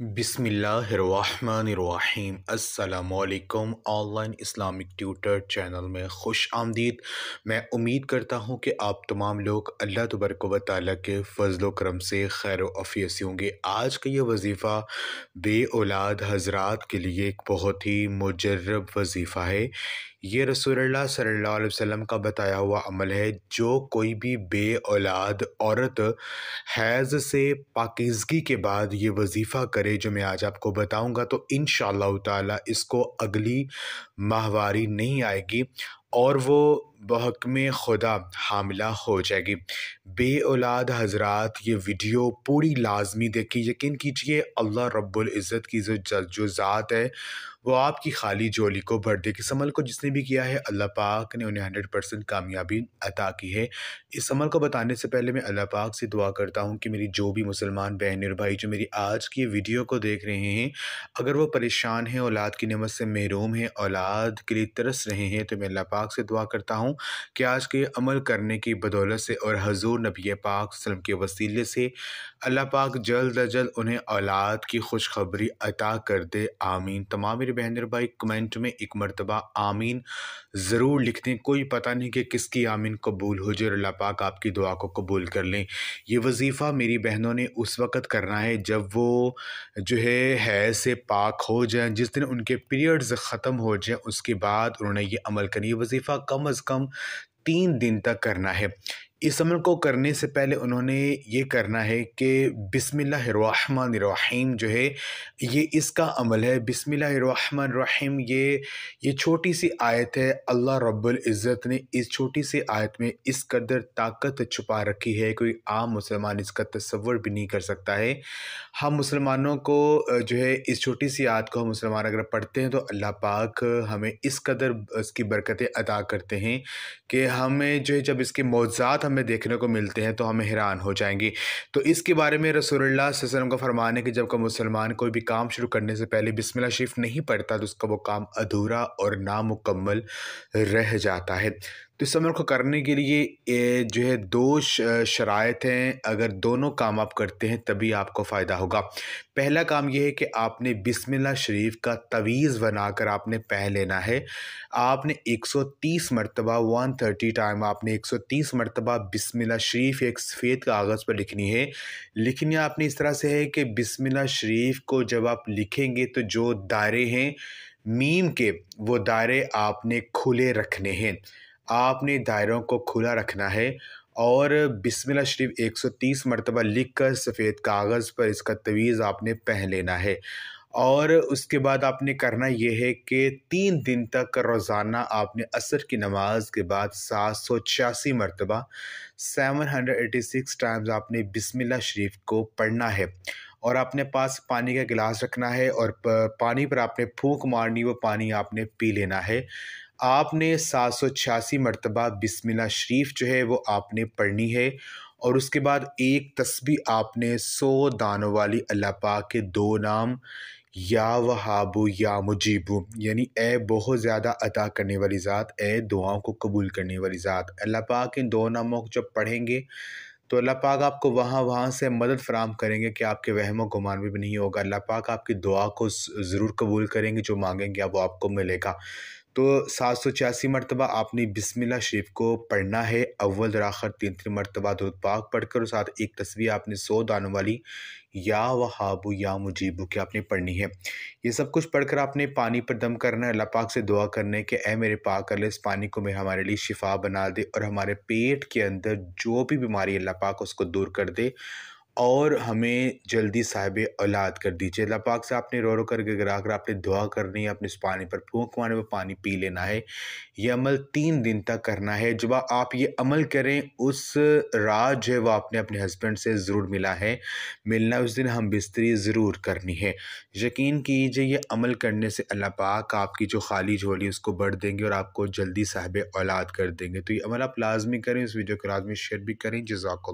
बिसमीम अल्लाम online Islamic tutor channel में खुश आमदीद मैं उम्मीद करता हूँ कि आप तमाम लोग अल्लाह तबरक व ताली के फ़जल करम से खैर अफियत होंगे आज का यह वजीफ़ा बे औलाद हजरात के लिए एक बहुत ही मुजरब वजीफ़ा है ये रसोल्ला सल्लल्लाहु अलैहि वसल्लम का बताया हुआ अमल है जो कोई भी बे औलाद औरत हैज़ से पाकिजगी के बाद ये वजीफ़ा करे जो मैं आज आपको बताऊंगा तो इन ताला इसको अगली माहवारी नहीं आएगी और वो बहकम खुदा हामिला हो जाएगी बे औलाद हजरात ये वीडियो पूरी लाजमी देखी यकीन कीजिए अल्लाह रब्बुल इज़्ज़त की जो जो ज़ात है वो आपकी खाली जोली को भर दे इस अमल को जिसने भी किया है अल्लाह पाक ने उन्हें हंड्रेड परसेंट कामयाबी अता की है इस अमल को बताने से पहले मैं अल्लाह पाक से दुआ करता हूँ कि मेरी जो भी मुसलमान बहन और भाई जो मेरी आज की वीडियो को देख रहे हैं अगर वो परेशान हैं औलाद की नमत से महरूम हैं औलाद के लिए तरस रहे हैं तो मैं अल्लाह पाक से दुआ करता हूँ कि आज के अमल करने की बदौलत से और हजूर नबी पाक वसलम के वसीले से अल्लाह पाक जल्द अज जल्द उन्हें औलाद की खुशखबरी अता कर दे आमीन तमाम मेरे बहनर भाई कमेंट में एक मरतबा आमीन ज़रूर लिख दें कोई पता नहीं कि किसकी आमीन कबूल हो जो अल्लाह पाक आपकी दुआ को कबूल कर लें ये वजीफ़ा मेरी बहनों ने उस वक़्त करना है जब वो जो है है से पाक हो जाए जिस दिन उनके पीरियड्स ख़त्म हो जाए उसके बाद उन्होंने ये अमल करना ये वजीफ़ा कम अज़ कम तीन दिन तक करना है इस अमल को करने से पहले उन्होंने ये करना है कि बिसमिल्लाम जो है ये इसका अमल है बिसमिल्लाम ये ये छोटी सी आयत है अल्लाह रब्बुल इज़्ज़त ने इस छोटी सी आयत में इस कदर ताकत छुपा रखी है कोई आम मुसलमान इसका तस्वर भी नहीं कर सकता है हम मुसलमानों को जो है इस छोटी सी आयत को हम मुसलमान अगर पढ़ते हैं तो अल्लाह पाक हमें इस कदर इसकी बरकतें अदा करते हैं कि हमें जो है जब इसके मौजात हमें देखने को मिलते हैं तो हमें हैरान हो जाएंगे तो इसके बारे में रसोल्ला वसलम का फरमान है कि जब का मुसलमान कोई भी काम शुरू करने से पहले बिस्मिला शरीफ नहीं पढ़ता तो उसका वो काम अधूरा और नामुकम्मल रह जाता है तो इस अमल को करने के लिए जो है दो शरात हैं अगर दोनों काम आप करते हैं तभी आपको फ़ायदा होगा पहला काम यह है कि आपने बिस्मिल्लाह शरीफ का तवीज़ बनाकर आपने पह लेना है आपने 130 मरतबा 130 टाइम आपने 130 मरतबा बिस्मिल्लाह शरीफ एक सफ़ेद कागज़ पर लिखनी है लिखनी आपने इस तरह से है कि बिस्मिल्लाह शरीफ को जब आप लिखेंगे तो जो दायरे हैं मीम के वो दायरे आपने खुले रखने हैं आपने दायरों को खुला रखना है और बिस्मिल्लाह शरीफ 130 मरतबा लिख कर सफ़ेद कागज़ पर इसका तवीज़ आपने पहन लेना है और उसके बाद आपने करना यह है कि तीन दिन तक रोज़ाना आपने असर की नमाज के बाद सात सौ छियासी मरतबा seven hundred eighty six times आपने बिस्मिल्लाह शरीफ को पढ़ना है और अपने पास पानी का गिलास रखना है और पानी पर आपने फूंक मारनी वो पानी आपने पी लेना है आपने सात सौ छियासी मरतबा बिस्मिल्ला शरीफ जो है वो आपने पढ़नी है और उसके बाद एक तस्बी आपने सौ दानों वाली अल्लाह पाक के दो नाम या वहाबू या मुजीबू यानी ए बहुत ज़्यादा अता करने वाली ज़ात ए दुआओं को कबूल करने वाली ज़ात अल्लाह पाक इन दो नामों को जब पढ़ेंगे तो अल्लाह पाक आपको वहाँ वहाँ से मदद फराम करेंगे कि आपके वहम गुमान भी नहीं होगा अल्लाह पाक आपकी दुआ को ज़रूर कबूल करेंगे जो मांगेंगे अब वो आपको मिलेगा तो सात सौ छियासी मरतबा आपने बिसमिल्ला शरीफ को पढ़ना है अव्वल और आखिर तीन तीन मरतबा दुरुदपाक पढ़कर और साथ एक तस्वीर आपने सौ दानों वाली या वहाबू या मुजीबू की आपने पढ़नी है ये सब कुछ पढ़कर आपने पानी पर दम करना है अल्लाह पाक से दुआ करने के ऐ मेरे पाक अल इस पानी को मैं हमारे लिए शिफा बना दे और हमारे पेट के अंदर जो भी बीमारी अल्लाह पाक उसको दूर कर दे और हमें जल्दी साहिब औलाद कर दीजिए अल्लाह पाक से आपने रो रो करके गिरा कर आपने दुआ करनी है अपने इस पानी पर फूक मारने पर पानी पी लेना है ये अमल तीन दिन तक करना है जब आप ये अमल करें उस रात जो है वह आपने अपने हस्बैंड से ज़रूर मिला है मिलना उस दिन हम बिस्तरी ज़रूर करनी है यकीन कीजिए ये अमल करने से अल्लाह पाक आपकी जो खाली झोली उसको बढ़ देंगे और आपको जल्दी साहिब औलाद कर देंगे तो ये अमल आप लाजमी करें इस वीडियो को लाजमी शेयर भी करें जजाक